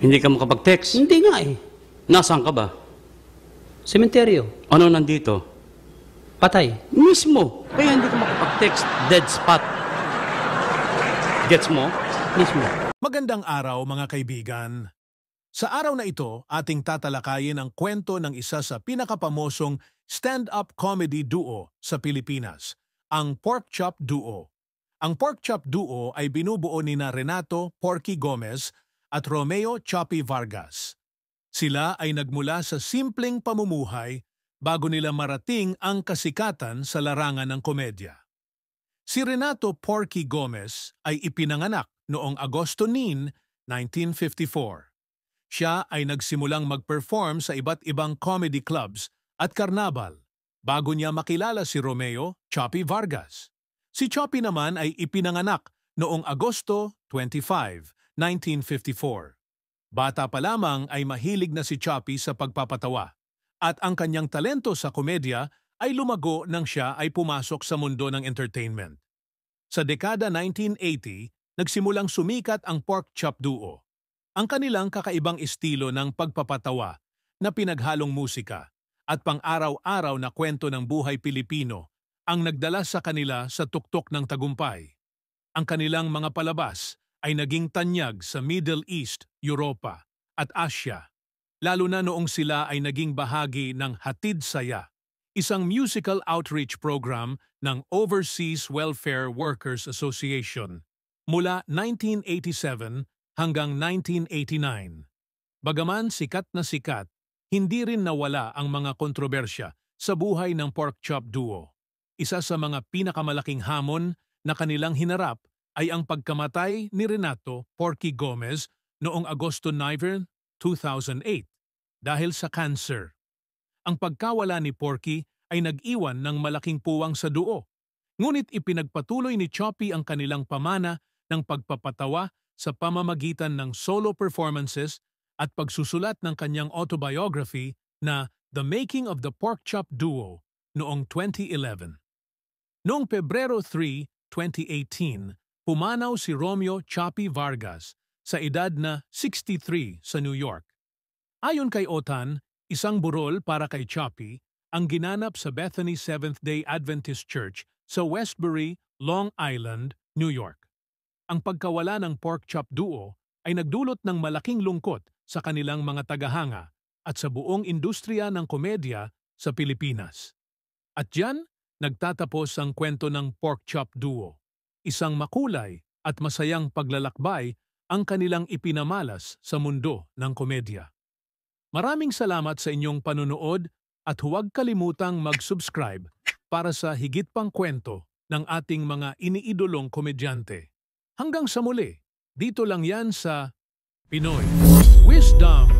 Hindi ka makapag-text? Hindi nga eh. Nasaan ka ba? Sementeryo. Ano nandito? Patay. Mismo. Kaya hindi ka makapag-text. Dead spot. Gets mo? Mismo. Magandang araw mga kaibigan. Sa araw na ito, ating tatalakayin ang kwento ng isa sa pinakapamosong stand-up comedy duo sa Pilipinas, ang Pork Chop Duo. Ang Pork Chop Duo ay binubuo ni na Renato Porky Gomez at Romeo Choppy Vargas. Sila ay nagmula sa simpleng pamumuhay bago nila marating ang kasikatan sa larangan ng komedya. Si Renato Porky Gomez ay ipinanganak noong Agosto 9, 1954. Siya ay nagsimulang mag-perform sa iba't ibang comedy clubs at karnabal bago niya makilala si Romeo Choppy Vargas. Si Choppy naman ay ipinanganak noong Agosto 25, 1954. Bata pa lamang ay mahilig na si Choppy sa pagpapatawa at ang kanyang talento sa komedya ay lumago nang siya ay pumasok sa mundo ng entertainment. Sa dekada 1980, nagsimulang sumikat ang Pork Chop Duo, ang kanilang kakaibang estilo ng pagpapatawa na pinaghalong musika at pang-araw-araw na kwento ng buhay Pilipino ang nagdala sa kanila sa tuktok ng tagumpay. Ang kanilang mga palabas ay naging tanyag sa Middle East, Europa at Asia, lalo na noong sila ay naging bahagi ng Hatid Saya, isang musical outreach program ng Overseas Welfare Workers Association mula 1987 hanggang 1989. Bagaman sikat na sikat, hindi rin nawala ang mga kontrobersya sa buhay ng Porkchop Duo, isa sa mga pinakamalaking hamon na kanilang hinarap ay ang pagkamatay ni Renato Porky Gomez noong Agosto 9, 2008 dahil sa cancer. Ang pagkawala ni Porky ay nag-iwan ng malaking puwang sa duo. Ngunit ipinagpatuloy ni Choppy ang kanilang pamana ng pagpapatawa sa pamamagitan ng solo performances at pagsusulat ng kanyang autobiography na The Making of the Pork Chop Duo noong 2011. Noong Pebrero 3, 2018, humanaw si Romeo Chappie Vargas sa edad na 63 sa New York. Ayon kay Otan, isang burol para kay Chappie ang ginanap sa Bethany Seventh-day Adventist Church sa Westbury, Long Island, New York. Ang pagkawala ng pork chop duo ay nagdulot ng malaking lungkot sa kanilang mga tagahanga at sa buong industriya ng komedya sa Pilipinas. At diyan, nagtatapos ang kwento ng pork chop duo isang makulay at masayang paglalakbay ang kanilang ipinamalas sa mundo ng komedya. Maraming salamat sa inyong panunood at huwag kalimutang mag-subscribe para sa higit pang kwento ng ating mga iniidolong komedyante. Hanggang sa muli, dito lang yan sa Pinoy Wisdom!